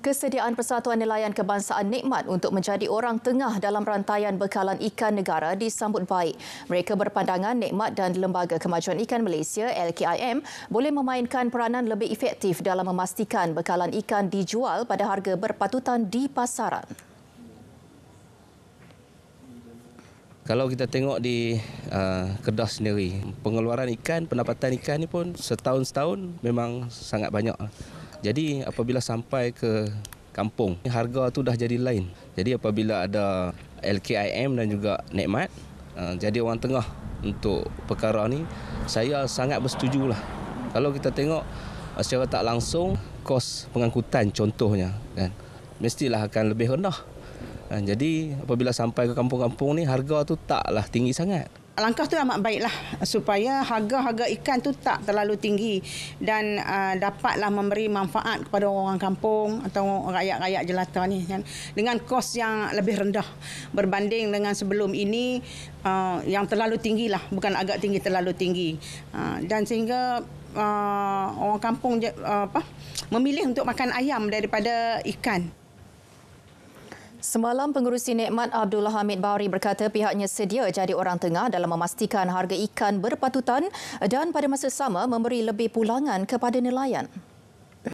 Kesediaan Persatuan Nelayan Kebangsaan Nikmat untuk menjadi orang tengah dalam rantaian bekalan ikan negara disambut baik. Mereka berpandangan Nikmat dan Lembaga Kemajuan Ikan Malaysia LKIM boleh memainkan peranan lebih efektif dalam memastikan bekalan ikan dijual pada harga berpatutan di pasaran. Kalau kita tengok di uh, kedah sendiri, pengeluaran ikan, pendapatan ikan ini pun setahun-setahun memang sangat banyak. Jadi apabila sampai ke kampung, harga tu dah jadi lain. Jadi apabila ada LKIM dan juga nekmat, eh, jadi orang tengah untuk perkara ni, saya sangat bersetuju lah. Kalau kita tengok eh, secara tak langsung, kos pengangkutan contohnya, kan, mestilah akan lebih rendah. Eh, jadi apabila sampai ke kampung-kampung ni, harga tu taklah tinggi sangat langkah tu amat baiklah supaya harga-harga ikan tu tak terlalu tinggi dan uh, dapatlah memberi manfaat kepada orang-orang kampung atau rakyat-rakyat jelata ni kan dengan kos yang lebih rendah berbanding dengan sebelum ini uh, yang terlalu tinggilah bukan agak tinggi terlalu tinggi uh, dan sehingga uh, orang kampung uh, apa memilih untuk makan ayam daripada ikan Semalam pengurusi Nikmat Abdullah Hamid Bahari berkata pihaknya sedia jadi orang tengah dalam memastikan harga ikan berpatutan dan pada masa sama memberi lebih pulangan kepada nelayan.